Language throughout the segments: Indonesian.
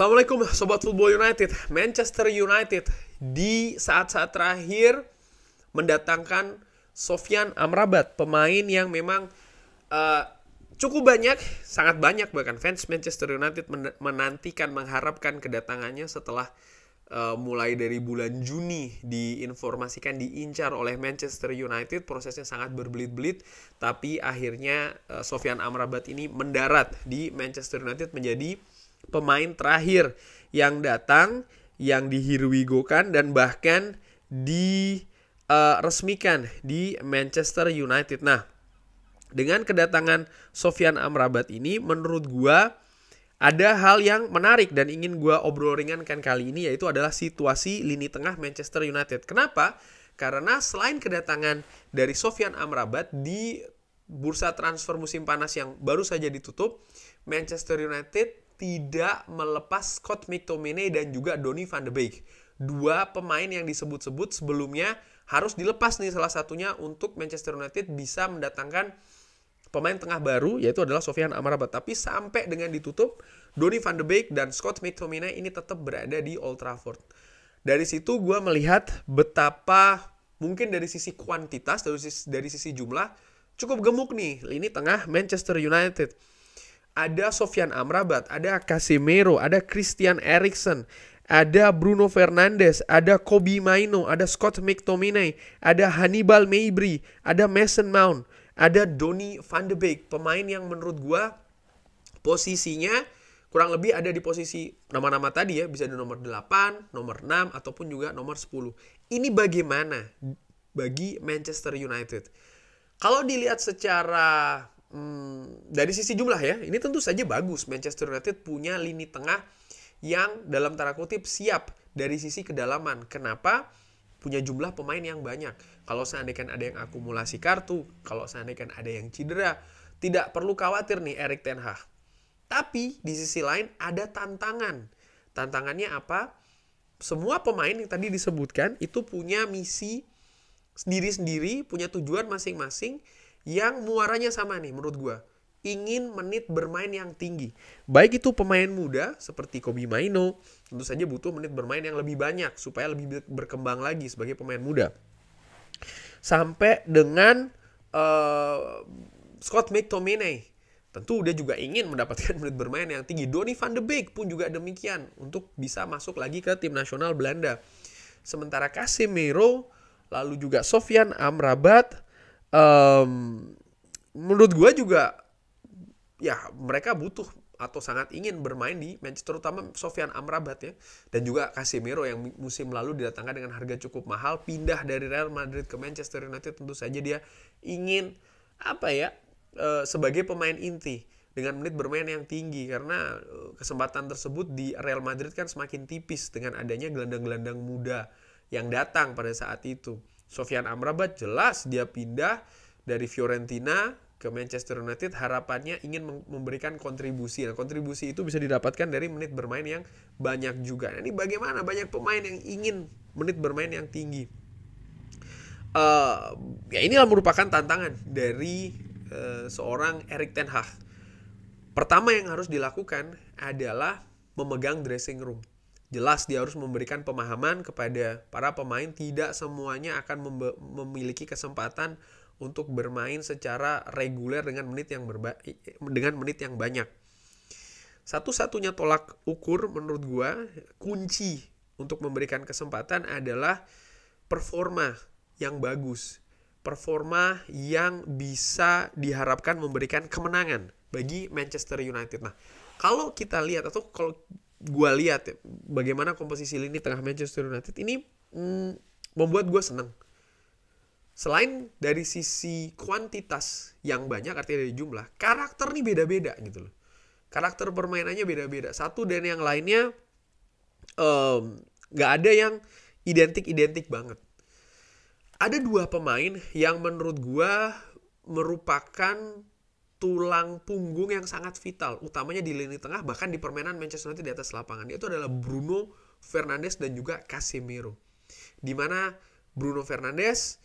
Assalamualaikum Sobat Football United Manchester United di saat-saat terakhir mendatangkan Sofyan Amrabat Pemain yang memang uh, cukup banyak Sangat banyak bahkan fans Manchester United men menantikan mengharapkan kedatangannya setelah uh, mulai dari bulan Juni diinformasikan diincar oleh Manchester United prosesnya sangat berbelit-belit tapi akhirnya uh, Sofyan Amrabat ini mendarat di Manchester United menjadi pemain terakhir yang datang yang dihirwigokan dan bahkan diresmikan eh, uh, di Manchester United. Nah, dengan kedatangan Sofian Amrabat ini menurut gua ada hal yang menarik dan ingin gua obrol ringankan kali ini yaitu adalah situasi lini tengah Manchester United. Kenapa? Karena selain kedatangan dari Sofian Amrabat di bursa transfer musim panas yang baru saja ditutup, Manchester United tidak melepas Scott McTominay dan juga Donny van de Beek. Dua pemain yang disebut-sebut sebelumnya harus dilepas nih salah satunya untuk Manchester United bisa mendatangkan pemain tengah baru yaitu adalah Sofian Amrabat. Tapi sampai dengan ditutup, Donny van de Beek dan Scott McTominay ini tetap berada di Old Trafford. Dari situ gue melihat betapa mungkin dari sisi kuantitas, dari sisi, dari sisi jumlah, cukup gemuk nih lini tengah Manchester United ada Sofyan Amrabat, ada Casemiro, ada Christian Eriksen, ada Bruno Fernandes, ada Kobe Maino, ada Scott McTominay, ada Hannibal Mabry, ada Mason Mount, ada Donny van de Beek, pemain yang menurut gua posisinya kurang lebih ada di posisi nama-nama tadi ya, bisa di nomor 8, nomor 6 ataupun juga nomor 10. Ini bagaimana bagi Manchester United? Kalau dilihat secara hmm, dari sisi jumlah ya, ini tentu saja bagus. Manchester United punya lini tengah yang dalam tanda kutip siap dari sisi kedalaman. Kenapa? Punya jumlah pemain yang banyak. Kalau seandainya ada yang akumulasi kartu, kalau seandainya ada yang cedera, tidak perlu khawatir nih Erik Ten Hag. Tapi di sisi lain ada tantangan. Tantangannya apa? Semua pemain yang tadi disebutkan itu punya misi sendiri-sendiri, punya tujuan masing-masing yang muaranya sama nih menurut gue. Ingin menit bermain yang tinggi. Baik itu pemain muda seperti Kobe Maino, tentu saja butuh menit bermain yang lebih banyak supaya lebih berkembang lagi sebagai pemain muda. Sampai dengan uh, Scott McTominay. Tentu dia juga ingin mendapatkan menit bermain yang tinggi. Donny van de Beek pun juga demikian untuk bisa masuk lagi ke tim nasional Belanda. Sementara Casemiro, lalu juga Sofian Amrabat, um, menurut gue juga ya mereka butuh atau sangat ingin bermain di Manchester terutama Sofian Amrabat ya dan juga Casemiro yang musim lalu didatangkan dengan harga cukup mahal pindah dari Real Madrid ke Manchester United tentu saja dia ingin apa ya eh, sebagai pemain inti dengan menit bermain yang tinggi karena eh, kesempatan tersebut di Real Madrid kan semakin tipis dengan adanya gelandang-gelandang muda yang datang pada saat itu Sofian Amrabat jelas dia pindah dari Fiorentina ke Manchester United harapannya ingin memberikan kontribusi dan nah, kontribusi itu bisa didapatkan dari menit bermain yang banyak juga. Nah, ini bagaimana banyak pemain yang ingin menit bermain yang tinggi. Uh, ya inilah merupakan tantangan dari uh, seorang Erik Ten Hag. Pertama yang harus dilakukan adalah memegang dressing room jelas dia harus memberikan pemahaman kepada para pemain tidak semuanya akan memiliki kesempatan untuk bermain secara reguler dengan menit yang berba dengan menit yang banyak. Satu-satunya tolak ukur menurut gua kunci untuk memberikan kesempatan adalah performa yang bagus. Performa yang bisa diharapkan memberikan kemenangan bagi Manchester United. Nah, kalau kita lihat atau kalau gue lihat ya, bagaimana komposisi lini tengah Manchester United ini mm, membuat gue senang. Selain dari sisi kuantitas yang banyak artinya dari jumlah, karakter nih beda-beda gitu loh. Karakter permainannya beda-beda. Satu dan yang lainnya um, gak ada yang identik-identik banget. Ada dua pemain yang menurut gue merupakan tulang punggung yang sangat vital, utamanya di lini tengah bahkan di permainan Manchester United di atas lapangan. Itu adalah Bruno Fernandes dan juga Casemiro. Di mana Bruno Fernandes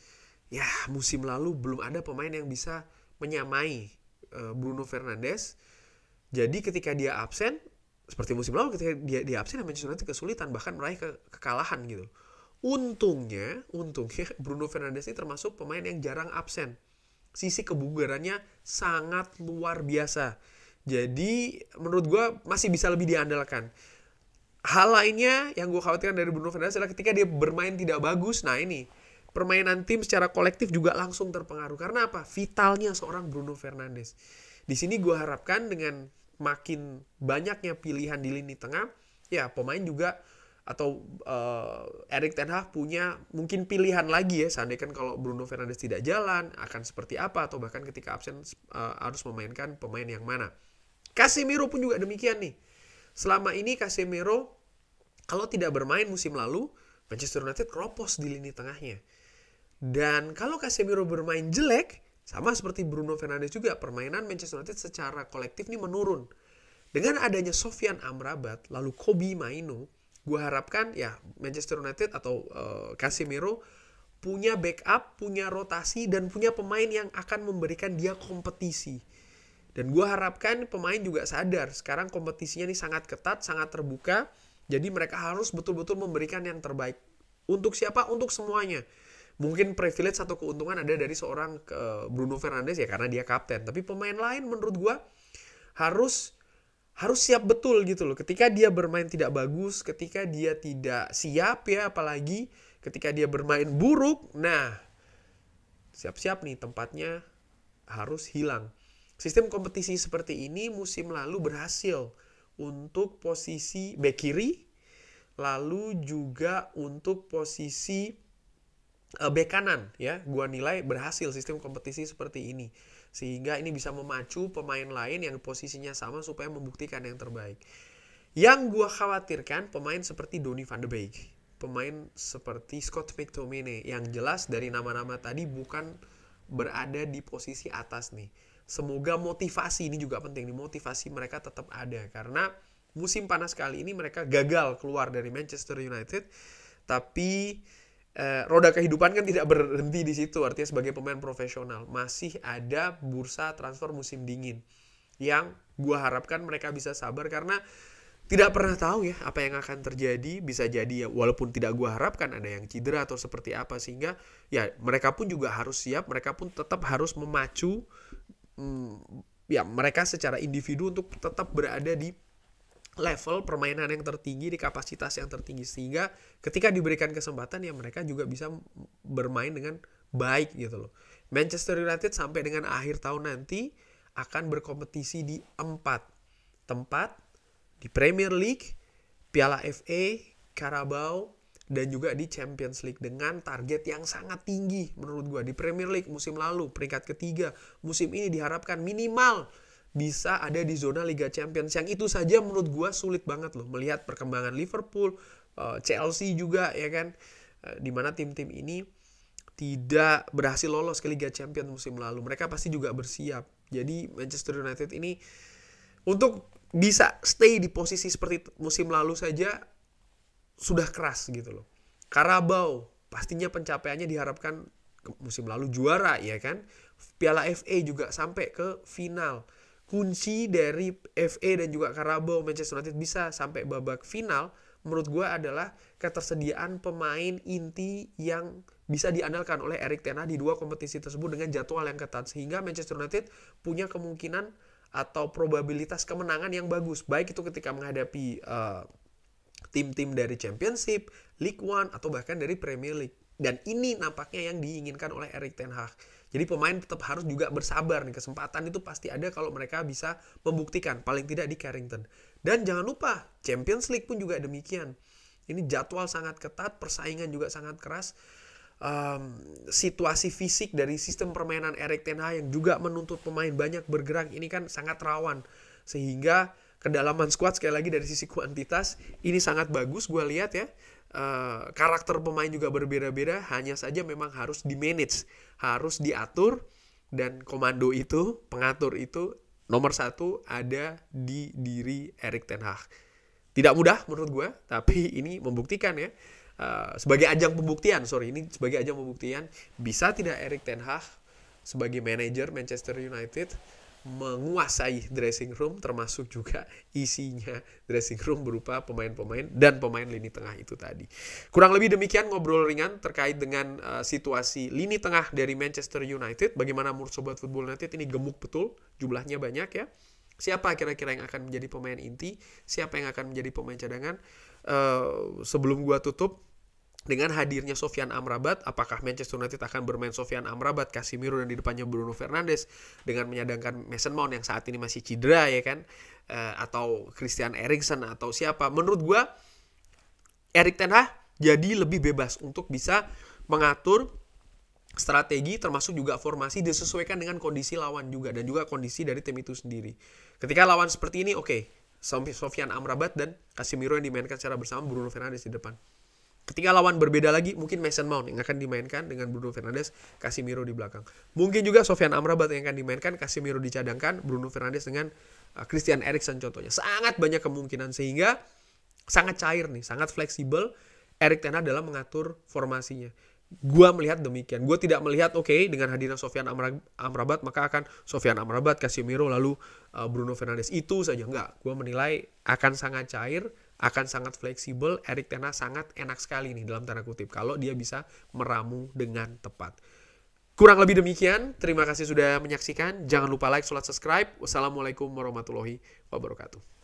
ya musim lalu belum ada pemain yang bisa menyamai uh, Bruno Fernandes. Jadi ketika dia absen seperti musim lalu ketika dia dia absen Manchester United kesulitan bahkan meraih ke, kekalahan gitu. Untungnya, untungnya Bruno Fernandes ini termasuk pemain yang jarang absen sisi kebugarannya sangat luar biasa. Jadi menurut gue masih bisa lebih diandalkan. Hal lainnya yang gue khawatirkan dari Bruno Fernandes adalah ketika dia bermain tidak bagus. Nah ini, permainan tim secara kolektif juga langsung terpengaruh. Karena apa? Vitalnya seorang Bruno Fernandes. Di sini gue harapkan dengan makin banyaknya pilihan di lini tengah, ya pemain juga atau uh, Erik Ten Hag punya mungkin pilihan lagi ya seandainya kan kalau Bruno Fernandes tidak jalan akan seperti apa atau bahkan ketika absen uh, harus memainkan pemain yang mana. Casemiro pun juga demikian nih. Selama ini Casemiro kalau tidak bermain musim lalu Manchester United keropos di lini tengahnya. Dan kalau Casemiro bermain jelek sama seperti Bruno Fernandes juga permainan Manchester United secara kolektif ini menurun. Dengan adanya Sofian Amrabat lalu Kobi Mainu gue harapkan ya Manchester United atau uh, Casemiro punya backup, punya rotasi dan punya pemain yang akan memberikan dia kompetisi. Dan gue harapkan pemain juga sadar sekarang kompetisinya ini sangat ketat, sangat terbuka. Jadi mereka harus betul-betul memberikan yang terbaik. Untuk siapa? Untuk semuanya. Mungkin privilege atau keuntungan ada dari seorang eh, Bruno Fernandes ya karena dia kapten. Tapi pemain lain menurut gue harus harus siap betul gitu loh. Ketika dia bermain tidak bagus, ketika dia tidak siap ya apalagi ketika dia bermain buruk, nah siap-siap nih tempatnya harus hilang. Sistem kompetisi seperti ini musim lalu berhasil untuk posisi bek kiri lalu juga untuk posisi eh, bek kanan ya. Gua nilai berhasil sistem kompetisi seperti ini sehingga ini bisa memacu pemain lain yang posisinya sama supaya membuktikan yang terbaik. Yang gue khawatirkan pemain seperti Donny van de Beek, pemain seperti Scott McTominay yang jelas dari nama-nama tadi bukan berada di posisi atas nih. Semoga motivasi ini juga penting nih, motivasi mereka tetap ada karena musim panas kali ini mereka gagal keluar dari Manchester United tapi eh, roda kehidupan kan tidak berhenti di situ. Artinya sebagai pemain profesional masih ada bursa transfer musim dingin yang gua harapkan mereka bisa sabar karena tidak pernah tahu ya apa yang akan terjadi bisa jadi ya walaupun tidak gua harapkan ada yang cedera atau seperti apa sehingga ya mereka pun juga harus siap mereka pun tetap harus memacu hmm, ya mereka secara individu untuk tetap berada di level permainan yang tertinggi di kapasitas yang tertinggi sehingga ketika diberikan kesempatan ya mereka juga bisa bermain dengan baik gitu loh. Manchester United sampai dengan akhir tahun nanti akan berkompetisi di empat tempat di Premier League, Piala FA, Carabao, dan juga di Champions League dengan target yang sangat tinggi menurut gua di Premier League musim lalu peringkat ketiga musim ini diharapkan minimal bisa ada di zona Liga Champions yang itu saja menurut gue sulit banget loh melihat perkembangan Liverpool, eh, Chelsea juga ya kan, eh, dimana tim-tim ini tidak berhasil lolos ke Liga Champions musim lalu. Mereka pasti juga bersiap. Jadi Manchester United ini untuk bisa stay di posisi seperti musim lalu saja sudah keras gitu loh. Karabau pastinya pencapaiannya diharapkan musim lalu juara ya kan. Piala FA juga sampai ke final kunci dari FA dan juga Carabao Manchester United bisa sampai babak final menurut gue adalah ketersediaan pemain inti yang bisa diandalkan oleh Erik Ten Hag di dua kompetisi tersebut dengan jadwal yang ketat sehingga Manchester United punya kemungkinan atau probabilitas kemenangan yang bagus baik itu ketika menghadapi eh, tim-tim uh, tim -tim dari Championship, League One atau bahkan dari Premier League. Dan ini nampaknya yang diinginkan oleh Erik Ten Hag. Jadi pemain tetap harus juga bersabar nih. Kesempatan itu pasti ada kalau mereka bisa membuktikan. Paling tidak di Carrington. Dan jangan lupa Champions League pun juga demikian. Ini jadwal sangat ketat, persaingan juga sangat keras. Um, situasi fisik dari sistem permainan Erik Ten Hag yang juga menuntut pemain banyak bergerak ini kan sangat rawan sehingga kedalaman squad sekali lagi dari sisi kuantitas ini sangat bagus gue lihat ya Eh, karakter pemain juga berbeda-beda hanya saja memang harus di manage harus diatur dan komando itu pengatur itu nomor satu ada di diri Erik Ten Hag tidak mudah menurut gue tapi ini membuktikan ya Uh, sebagai ajang pembuktian, sorry ini sebagai ajang pembuktian bisa tidak Erik Ten Hag sebagai manajer Manchester United menguasai dressing room termasuk juga isinya dressing room berupa pemain-pemain dan pemain lini tengah itu tadi. Kurang lebih demikian ngobrol ringan terkait dengan uh, situasi lini tengah dari Manchester United. Bagaimana menurut Sobat Football United ini gemuk betul, jumlahnya banyak ya. Siapa kira-kira yang akan menjadi pemain inti, siapa yang akan menjadi pemain cadangan. Uh, sebelum gua tutup, dengan hadirnya Sofyan Amrabat, apakah Manchester United akan bermain Sofyan Amrabat, Casimiro, dan di depannya Bruno Fernandes dengan menyadangkan Mason Mount yang saat ini masih cedera ya kan e, atau Christian Eriksen atau siapa. Menurut gua Erik ten Hag jadi lebih bebas untuk bisa mengatur strategi termasuk juga formasi disesuaikan dengan kondisi lawan juga dan juga kondisi dari tim itu sendiri. Ketika lawan seperti ini oke, okay, Sofyan Amrabat dan Casimiro yang dimainkan secara bersama Bruno Fernandes di depan. Ketika lawan berbeda lagi, mungkin Mason Mount yang akan dimainkan dengan Bruno Fernandes, Casemiro di belakang. Mungkin juga Sofian Amrabat yang akan dimainkan, Casemiro dicadangkan, Bruno Fernandes dengan uh, Christian Eriksen contohnya. Sangat banyak kemungkinan sehingga sangat cair nih, sangat fleksibel Erik Ten Hag dalam mengatur formasinya. Gua melihat demikian. gua tidak melihat oke okay, dengan hadirnya Sofian Amrabat maka akan Sofian Amrabat, Casemiro lalu uh, Bruno Fernandes itu saja enggak. gua menilai akan sangat cair akan sangat fleksibel, Erik Tena sangat enak sekali nih dalam tanda kutip kalau dia bisa meramu dengan tepat. Kurang lebih demikian, terima kasih sudah menyaksikan. Jangan lupa like, sholat, subscribe. Wassalamualaikum warahmatullahi wabarakatuh.